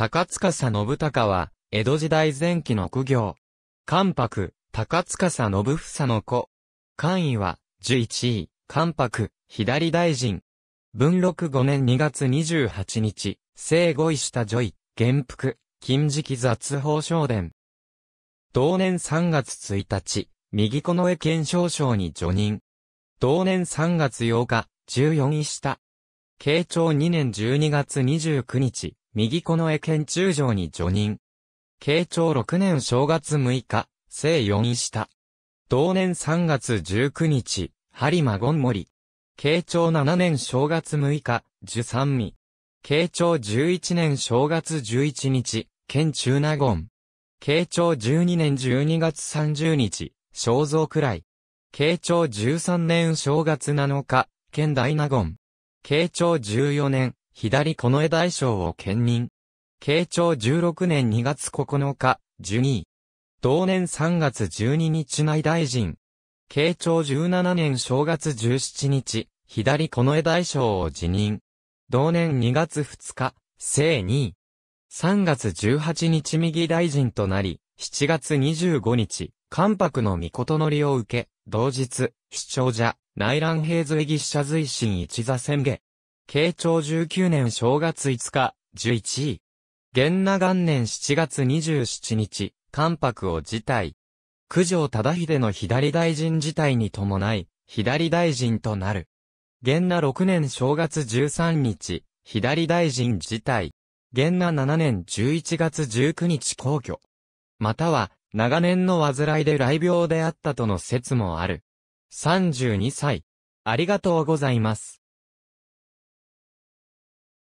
高塚信孝は、江戸時代前期の苦行。関白、高塚信房の子。官位は、11位、関白、左大臣。文禄5年2月28日、生後位下女医、元服、金色雑報省殿。同年3月1日、右小野江検証省に除任。同年3月8日、14位下。慶長2年12月29日、右近衛県中将に除任。慶長6年正月6日、生4位した。同年3月19日、播磨権森。慶長7年正月6日、十三位。慶長11年正月11日、県中納言。慶長12年12月30日、正蔵くらい。慶長13年正月7日、県大納言。慶長14年、左近衛大将を兼任。慶長16年2月9日、12位。同年3月12日内大臣。慶長17年正月17日、左近衛大将を辞任。同年2月2日、正2位。3月18日右大臣となり、7月25日、関白の御事のりを受け、同日、主張者、内乱平随義者随心一座宣言。慶長19年正月5日、11位。元那元年7月27日、関白を辞退。九条忠秀の左大臣辞退に伴い、左大臣となる。元那6年正月13日、左大臣辞退。元那7年11月19日皇居。または、長年の患いで来病であったとの説もある。32歳。ありがとうございます。